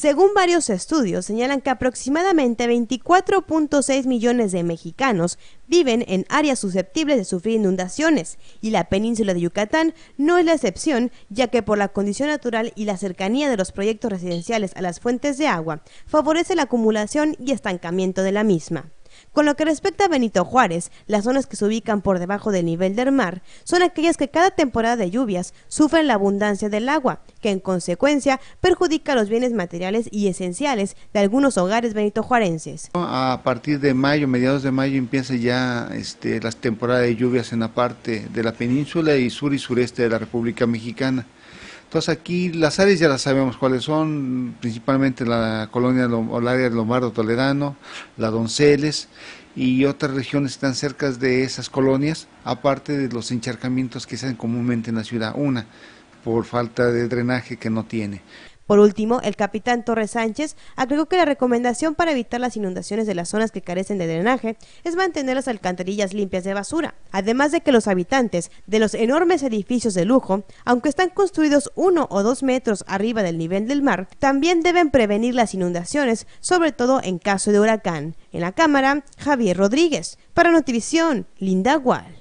Según varios estudios, señalan que aproximadamente 24.6 millones de mexicanos viven en áreas susceptibles de sufrir inundaciones, y la península de Yucatán no es la excepción, ya que por la condición natural y la cercanía de los proyectos residenciales a las fuentes de agua, favorece la acumulación y estancamiento de la misma. Con lo que respecta a Benito Juárez, las zonas que se ubican por debajo del nivel del mar son aquellas que cada temporada de lluvias sufren la abundancia del agua, que en consecuencia perjudica los bienes materiales y esenciales de algunos hogares benitojuarenses. A partir de mayo, mediados de mayo, empieza ya este, las temporadas de lluvias en la parte de la península y sur y sureste de la República Mexicana. Entonces aquí las áreas ya las sabemos cuáles son, principalmente la colonia o el área de Lombardo Toledano, la Donceles y otras regiones que están cerca de esas colonias, aparte de los encharcamientos que se hacen comúnmente en la ciudad, una por falta de drenaje que no tiene. Por último, el capitán Torres Sánchez agregó que la recomendación para evitar las inundaciones de las zonas que carecen de drenaje es mantener las alcantarillas limpias de basura, además de que los habitantes de los enormes edificios de lujo, aunque están construidos uno o dos metros arriba del nivel del mar, también deben prevenir las inundaciones, sobre todo en caso de huracán. En la cámara, Javier Rodríguez, para nutrición, Linda Wall.